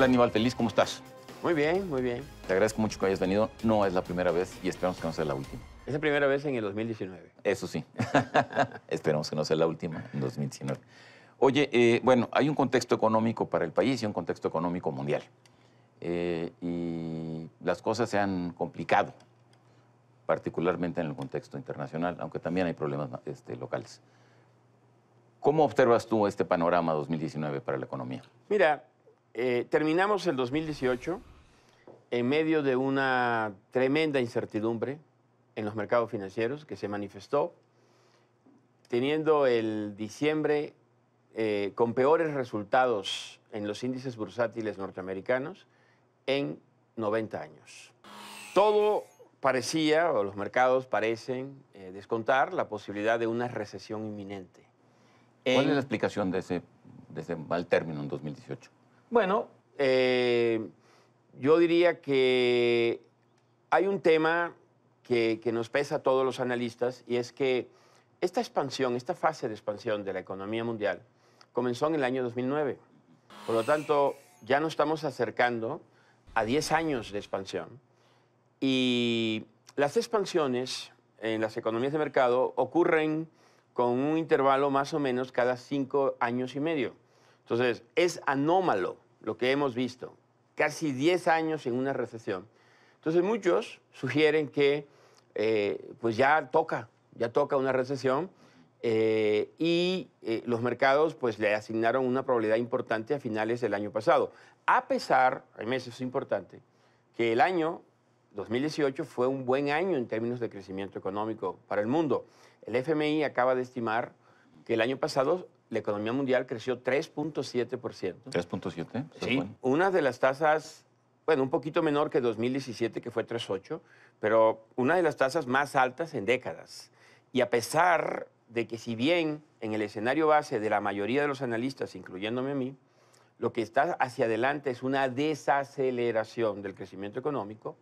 Hola Aníbal Feliz, ¿cómo estás? Muy bien, muy bien. Te agradezco mucho que hayas venido. No es la primera vez y esperamos que no sea la última. Es la primera vez en el 2019. Eso sí. esperamos que no sea la última en 2019. Oye, eh, bueno, hay un contexto económico para el país y un contexto económico mundial. Eh, y las cosas se han complicado, particularmente en el contexto internacional, aunque también hay problemas este, locales. ¿Cómo observas tú este panorama 2019 para la economía? Mira, eh, terminamos el 2018 en medio de una tremenda incertidumbre en los mercados financieros que se manifestó, teniendo el diciembre eh, con peores resultados en los índices bursátiles norteamericanos en 90 años. Todo parecía, o los mercados parecen eh, descontar la posibilidad de una recesión inminente. ¿Cuál es la explicación de ese, de ese mal término en 2018? Bueno, eh, yo diría que hay un tema que, que, nos pesa a todos los analistas y es que esta expansión, esta fase de expansión de la economía mundial comenzó en el año 2009. Por lo tanto, ya nos estamos acercando a 10 años de expansión. Y las expansiones en las economías de mercado ocurren con un intervalo más o menos cada 5 años y medio. Entonces, es anómalo lo que hemos visto, casi 10 años en una recesión. Entonces, muchos sugieren que eh, pues ya toca, ya toca una recesión eh, y eh, los mercados pues le asignaron una probabilidad importante a finales del año pasado. A pesar, a mí eso es importante, que el año 2018 fue un buen año en términos de crecimiento económico para el mundo. El FMI acaba de estimar que el año pasado la economía mundial creció 3.7%. 3.7. Sí, una de las tasas, bueno, un poquito menor que 2017, que fue 3.8, pero una de las tasas más altas en décadas. Y a pesar de que si bien en el escenario base de la mayoría de los analistas, incluyéndome a mí, lo que está hacia adelante es una desaceleración del crecimiento económico,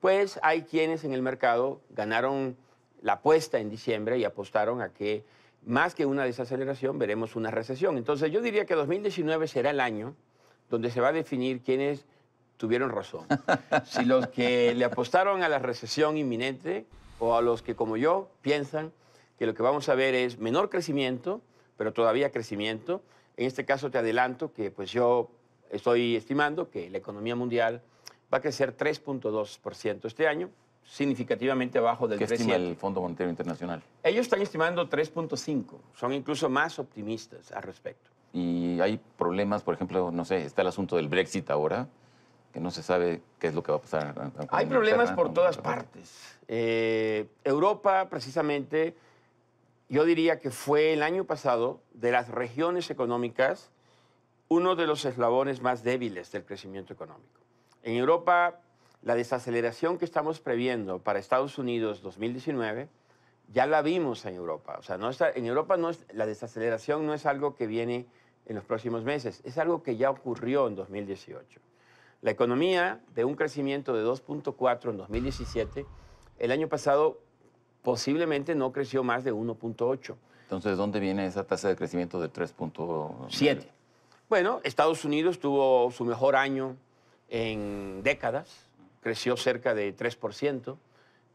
pues hay quienes en el mercado ganaron la apuesta en diciembre y apostaron a que más que una desaceleración, veremos una recesión. Entonces yo diría que 2019 será el año donde se va a definir quiénes tuvieron razón. Si los que le apostaron a la recesión inminente o a los que como yo piensan que lo que vamos a ver es menor crecimiento, pero todavía crecimiento. En este caso te adelanto que pues yo estoy estimando que la economía mundial va a crecer 3.2% este año, significativamente abajo del 3.7. ¿Qué estima el Fondo Monetario Internacional? Ellos están estimando 3.5, son incluso más optimistas al respecto. Y hay problemas, por ejemplo, no sé, está el asunto del Brexit ahora, que no se sabe qué es lo que va a pasar. hay problemas por todas partes. Eh, Europa, precisamente, yo diría que fue el año pasado de las regiones económicas uno de los eslabones más débiles del crecimiento económico. En Europa la desaceleración que estamos previendo para Estados Unidos 2019 ya la vimos en Europa. O sea, en Europa no es, la desaceleración no es algo que viene en los próximos meses, es algo que ya ocurrió en 2018. La economía de un crecimiento de 2.4 en 2017, el año pasado posiblemente no creció más de 1.8. Entonces, ¿dónde viene esa tasa de crecimiento de 3.7? Bueno, Estados Unidos tuvo su mejor año en décadas, creció cerca de 3%.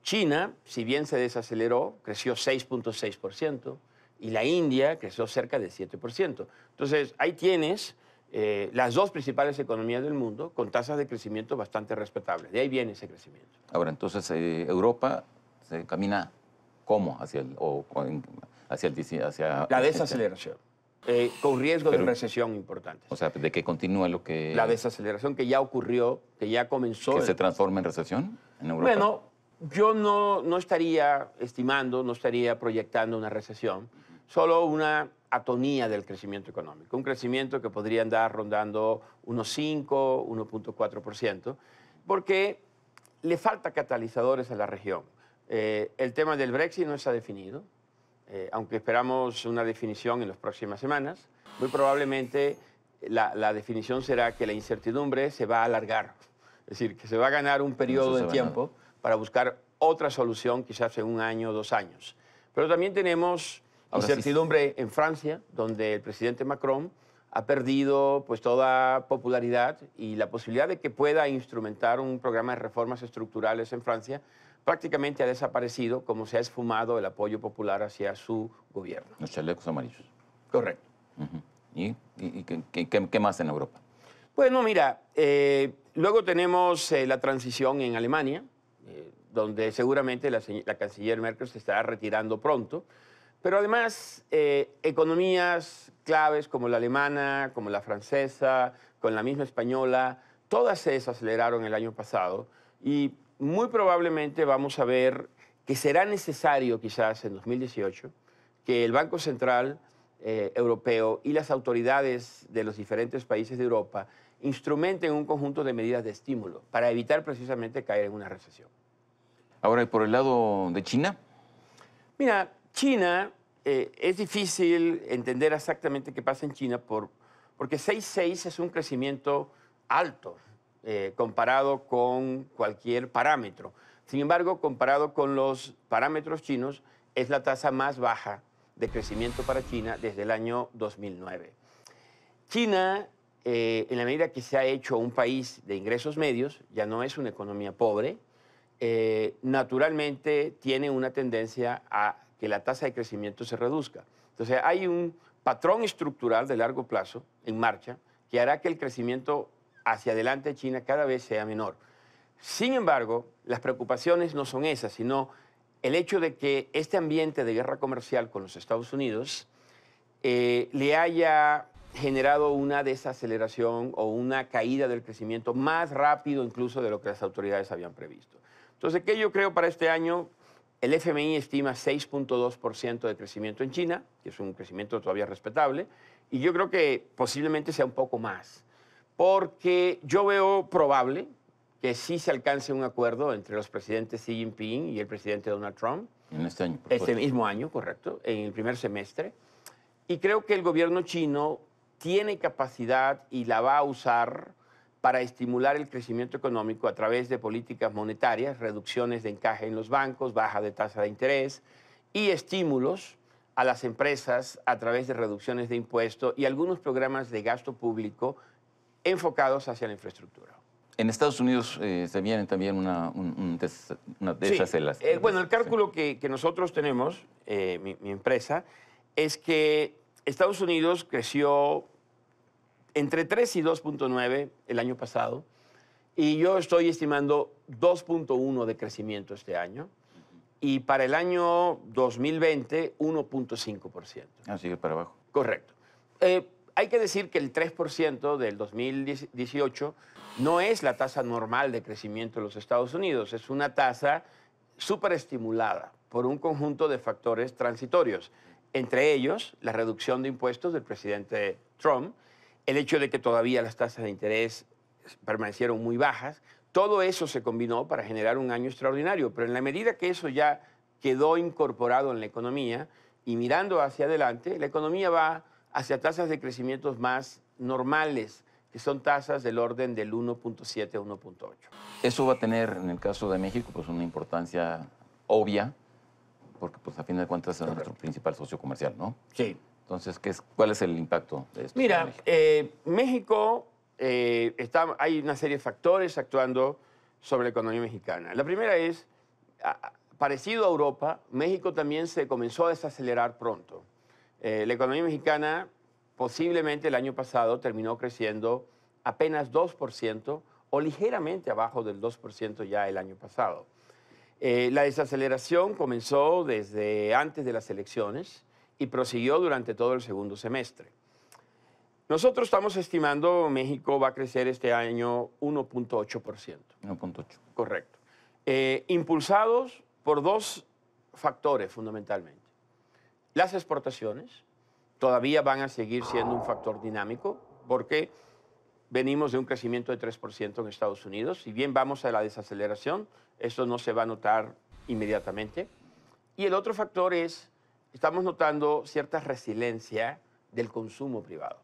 China, si bien se desaceleró, creció 6.6%. Y la India creció cerca de 7%. Entonces, ahí tienes eh, las dos principales economías del mundo con tasas de crecimiento bastante respetables. De ahí viene ese crecimiento. Ahora, entonces, eh, Europa se camina cómo hacia el, hacia, el, hacia la desaceleración. Eh, con riesgo de recesión importante. O sea, de que continúe lo que... La desaceleración que ya ocurrió, que ya comenzó. ¿Que se transforma en recesión en Europa? Bueno, yo no, estaría estimando, no estaría proyectando una recesión, solo una atonía del crecimiento económico, un crecimiento que podría andar rondando unos 5, 1.4%, porque le falta catalizadores a la región. Eh, el tema del Brexit no está definido. Eh, aunque esperamos una definición en las próximas semanas, muy probablemente la, definición será que la incertidumbre se va a alargar, es decir, que se va a ganar un periodo de tiempo para buscar otra solución, quizás en un año o dos años. Pero también tenemos incertidumbre en Francia, donde el presidente Macron ha perdido pues, toda popularidad y la posibilidad de que pueda instrumentar un programa de reformas estructurales en Francia prácticamente ha desaparecido como se ha esfumado el apoyo popular hacia su gobierno. Los chalecos amarillos. Correcto. ¿Y, qué, más en Europa? Bueno, mira, eh, luego tenemos eh, la transición en Alemania, eh, donde seguramente la, canciller Merkel se estará retirando pronto, pero además economías claves como la alemana, como la francesa, con la misma española, todas se desaceleraron el año pasado y muy probablemente vamos a ver que será necesario quizás en 2018 que el Banco Central eh, Europeo y las autoridades de los diferentes países de Europa instrumenten un conjunto de medidas de estímulo para evitar precisamente caer en una recesión. Ahora, ¿y por el lado de China? Mira, China, eh, es difícil entender exactamente qué pasa en China por, porque 6,6 es un crecimiento alto, eh, comparado con cualquier parámetro. Sin embargo, comparado con los parámetros chinos, es la tasa más baja de crecimiento para China desde el año 2009. China, eh, en la medida que se ha hecho un país de ingresos medios, ya no es una economía pobre, eh, naturalmente tiene una tendencia a que la tasa de crecimiento se reduzca. Entonces hay un patrón estructural de largo plazo en marcha que hará que el crecimiento hacia adelante China cada vez sea menor. Sin embargo, las preocupaciones no son esas, sino el hecho de que este ambiente de guerra comercial con los Estados Unidos eh, le haya generado una desaceleración o una caída del crecimiento más rápido incluso de lo que las autoridades habían previsto. Entonces, ¿qué yo creo para este año? El FMI estima 6.2% de crecimiento en China, que es un crecimiento todavía respetable, y yo creo que posiblemente sea un poco más porque yo veo probable que sí se alcance un acuerdo entre los presidentes Xi Jinping y el presidente Donald Trump. En este año. Por este mismo año, correcto, en el primer semestre. Y creo que el gobierno chino tiene capacidad y la va a usar para estimular el crecimiento económico a través de políticas monetarias, reducciones de encaje en los bancos, baja de tasa de interés y estímulos a las empresas a través de reducciones de impuestos y algunos programas de gasto público enfocados hacia la infraestructura. En Estados Unidos eh, se viene también una, de esas células. Eh, bueno, el cálculo que, nosotros tenemos, eh, mi, empresa, es que Estados Unidos creció entre 3 y 2.9 el año pasado y yo estoy estimando 2.1 de crecimiento este año y para el año 2020 1.5%. Así sigue para abajo. Correcto hay que decir que el 3% del 2018 no es la tasa normal de crecimiento de los Estados Unidos, es una tasa superestimulada por un conjunto de factores transitorios, entre ellos la reducción de impuestos del presidente Trump, el hecho de que todavía las tasas de interés permanecieron muy bajas, todo eso se combinó para generar un año extraordinario, pero en la medida que eso ya quedó incorporado en la economía y mirando hacia adelante, la economía va hacia tasas de crecimiento más normales, que son tasas del orden del 1.7 a 1.8. Eso va a tener, en el caso de México, pues una importancia obvia, porque pues a fin de cuentas es nuestro principal socio comercial, ¿no? Sí. Entonces, ¿qué ¿cuál es el impacto de esto? Mira, México, eh, eh, está, hay una serie de factores actuando sobre la economía mexicana. La primera es, parecido a Europa, México también se comenzó a desacelerar pronto. Eh, la economía mexicana posiblemente el año pasado terminó creciendo apenas 2% o ligeramente abajo del 2% ya el año pasado. Eh, la desaceleración comenzó desde antes de las elecciones y prosiguió durante todo el segundo semestre. Nosotros estamos estimando México va a crecer este año 1.8%. 1.8. Correcto. Eh, impulsados por dos factores fundamentalmente. Las exportaciones todavía van a seguir siendo un factor dinámico porque venimos de un crecimiento de 3% en Estados Unidos. Si bien vamos a la desaceleración, eso no se va a notar inmediatamente. Y el otro factor es, estamos notando cierta resiliencia del consumo privado.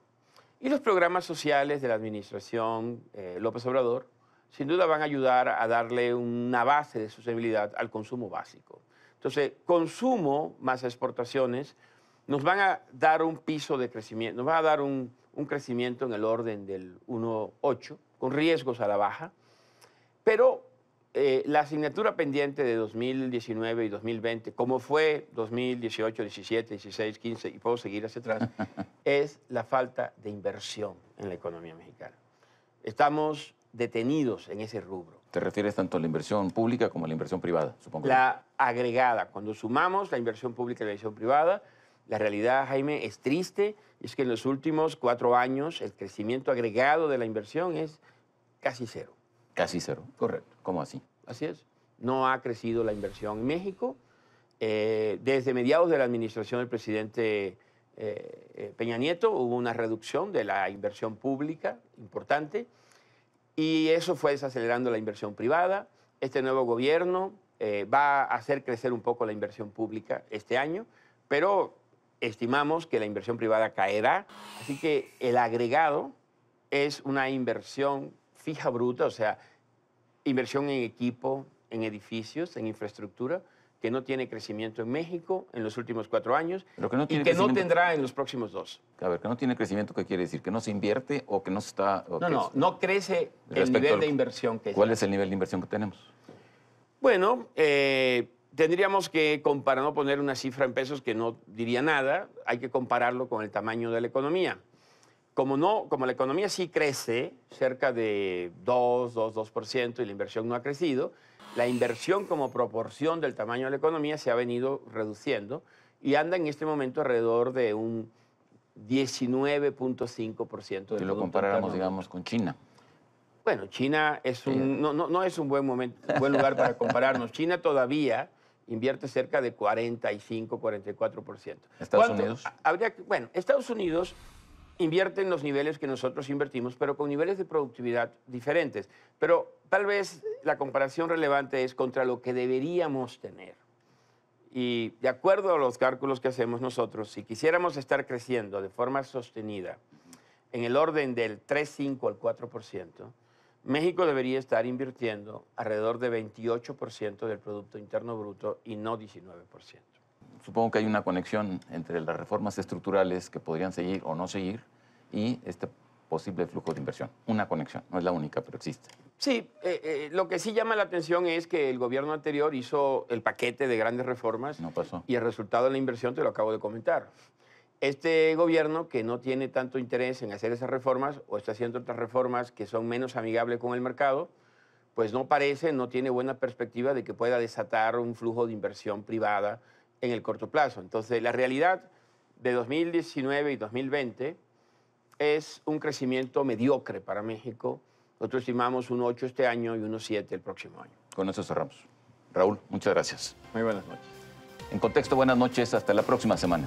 Y los programas sociales de la administración eh, López Obrador sin duda van a ayudar a darle una base de sostenibilidad al consumo básico. Entonces, consumo más exportaciones nos van a dar un piso de crecimiento, nos va a dar un, crecimiento en el orden del 1,8, con riesgos a la baja, pero eh, la asignatura pendiente de 2019 y 2020, como fue 2018, 17, 16, 15, y puedo seguir hacia atrás, es la falta de inversión en la economía mexicana. Estamos detenidos en ese rubro. Te refieres tanto a la inversión pública como a la inversión privada, supongo. La agregada, cuando sumamos la inversión pública y la inversión privada, la realidad, Jaime, es triste, es que en los últimos cuatro años el crecimiento agregado de la inversión es casi cero. Casi cero, correcto. ¿Cómo así? Así es. No ha crecido la inversión en México. Eh, desde mediados de la administración del presidente eh, eh, Peña Nieto hubo una reducción de la inversión pública importante. Y eso fue desacelerando la inversión privada. Este nuevo gobierno eh, va a hacer crecer un poco la inversión pública este año, pero estimamos que la inversión privada caerá. Así que el agregado es una inversión fija bruta, o sea, inversión en equipo, en edificios, en infraestructura, que no tiene crecimiento en México en los últimos cuatro años y que no tendrá en los próximos dos. A ver, que no tiene crecimiento, ¿qué quiere decir? ¿Que no se invierte o que no se está...? No, no, no crece el nivel de inversión que ¿Cuál es el nivel de inversión que tenemos? Bueno, eh, tendríamos que comparar, no poner una cifra en pesos que no diría nada, hay que compararlo con el tamaño de la economía. Como, no, como la economía sí crece, cerca de 2, 2, 2%, y la inversión no ha crecido, la inversión como proporción del tamaño de la economía se ha venido reduciendo y anda en este momento alrededor de un 19.5% del Si lo comparáramos, digamos, con China. Bueno, China es eh. no, es un buen, momento, buen lugar para compararnos. China todavía invierte cerca de 45, 44%. ¿Estados Unidos? bueno, Estados Unidos invierten los niveles que nosotros invertimos, pero con niveles de productividad diferentes. Pero tal vez la comparación relevante es contra lo que deberíamos tener. Y de acuerdo a los cálculos que hacemos nosotros, si quisiéramos estar creciendo de forma sostenida en el orden del 3,5 al 4%, México debería estar invirtiendo alrededor de 28% del Producto Interno Bruto y no 19%. Supongo que hay una conexión entre las reformas estructurales que podrían seguir o no seguir y este posible flujo de inversión. Una conexión, no es la única, pero existe. Sí, eh, eh, lo que sí llama la atención es que el gobierno anterior hizo el paquete de grandes reformas. Y el resultado de la inversión te lo acabo de comentar. Este gobierno, que no tiene tanto interés en hacer esas reformas o está haciendo otras reformas que son menos amigables con el mercado, pues no parece, no tiene buena perspectiva de que pueda desatar un flujo de inversión privada en el corto plazo. Entonces, la realidad de 2019 y 2020 es un crecimiento mediocre para México. Nosotros estimamos un 8 este año y un 7 el próximo año. Con eso cerramos. Raúl, muchas gracias. Muy buenas noches. En contexto, buenas noches. Hasta la próxima semana.